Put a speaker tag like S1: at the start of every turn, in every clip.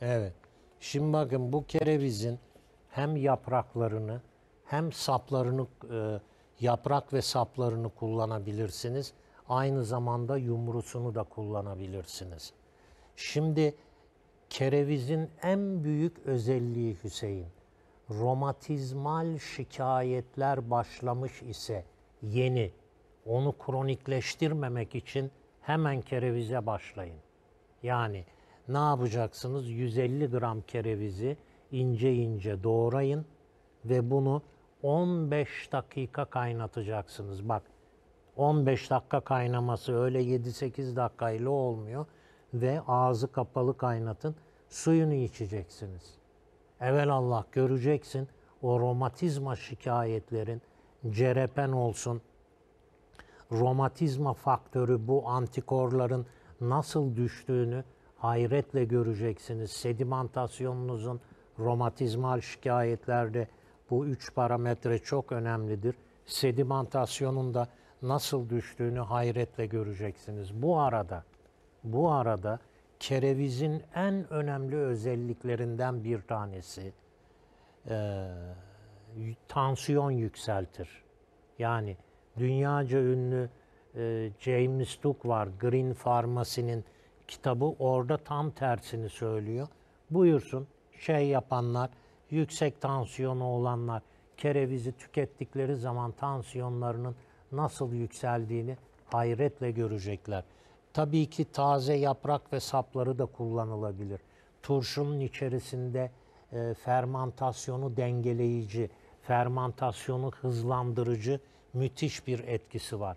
S1: Evet. Şimdi bakın bu kerevizin hem yapraklarını hem saplarını e, yaprak ve saplarını kullanabilirsiniz. Aynı zamanda yumrusunu da kullanabilirsiniz. Şimdi kerevizin en büyük özelliği Hüseyin. Romatizmal şikayetler başlamış ise yeni onu kronikleştirmemek için hemen kerevize başlayın. Yani ne yapacaksınız? 150 gram kerevizi ince ince doğrayın ve bunu 15 dakika kaynatacaksınız. Bak 15 dakika kaynaması öyle 7-8 dakikayla olmuyor ve ağzı kapalı kaynatın. Suyunu içeceksiniz. Evvel Allah göreceksin o romatizma şikayetlerin cerepen olsun. Romatizma faktörü bu antikorların nasıl düştüğünü hayretle göreceksiniz. Sedimentasyonunuzun, romatizmal şikayetlerde bu üç parametre çok önemlidir. Sedimentasyonun da nasıl düştüğünü hayretle göreceksiniz. Bu arada, bu arada kerevizin en önemli özelliklerinden bir tanesi e, tansiyon yükseltir. Yani dünyaca ünlü e, James Duke var, Green Pharmacy'nin kitabı orada tam tersini söylüyor. Buyursun şey yapanlar, yüksek tansiyonu olanlar kerevizi tükettikleri zaman tansiyonlarının nasıl yükseldiğini hayretle görecekler. Tabii ki taze yaprak ve sapları da kullanılabilir. Turşunun içerisinde e, fermantasyonu dengeleyici, fermantasyonu hızlandırıcı müthiş bir etkisi var.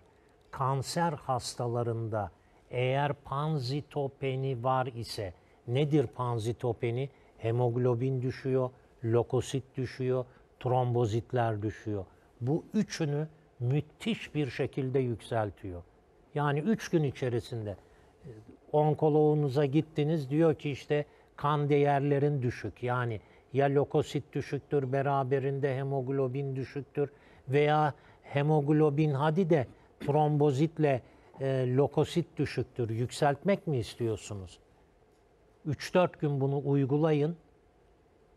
S1: Kanser hastalarında eğer panzitopeni var ise nedir panzitopeni? Hemoglobin düşüyor, lokosit düşüyor, trombozitler düşüyor. Bu üçünü müthiş bir şekilde yükseltiyor. Yani üç gün içerisinde e, onkoloğunuza gittiniz diyor ki işte kan değerlerin düşük. Yani ya lokosit düşüktür beraberinde hemoglobin düşüktür veya hemoglobin hadi de trombozitle e, lokosit düşüktür. Yükseltmek mi istiyorsunuz? 3-4 gün bunu uygulayın.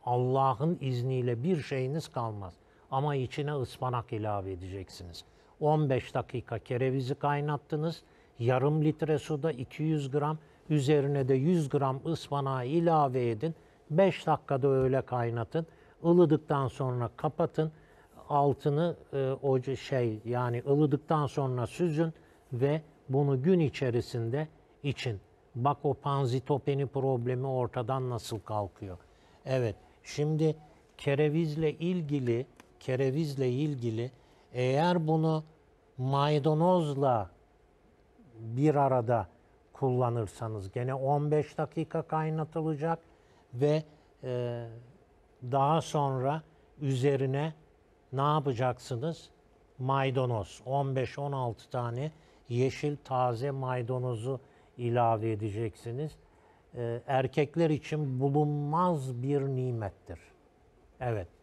S1: Allah'ın izniyle bir şeyiniz kalmaz. Ama içine ıspanak ilave edeceksiniz. 15 dakika kerevizi kaynattınız. Yarım litre suda 200 gram, üzerine de 100 gram ıspanağı ilave edin. 5 dakikada öyle kaynatın. Ilıdıktan sonra kapatın. Altını e, o şey yani ılıdıktan sonra süzün ve bunu gün içerisinde için. Bak o panzitopeni problemi ortadan nasıl kalkıyor. Evet. Şimdi kerevizle ilgili kerevizle ilgili eğer bunu maydanozla bir arada kullanırsanız gene 15 dakika kaynatılacak ve e, daha sonra üzerine ne yapacaksınız? Maydanoz 15-16 tane yeşil taze maydanozu ilave edeceksiniz. Ee, erkekler için bulunmaz bir nimettir. Evet.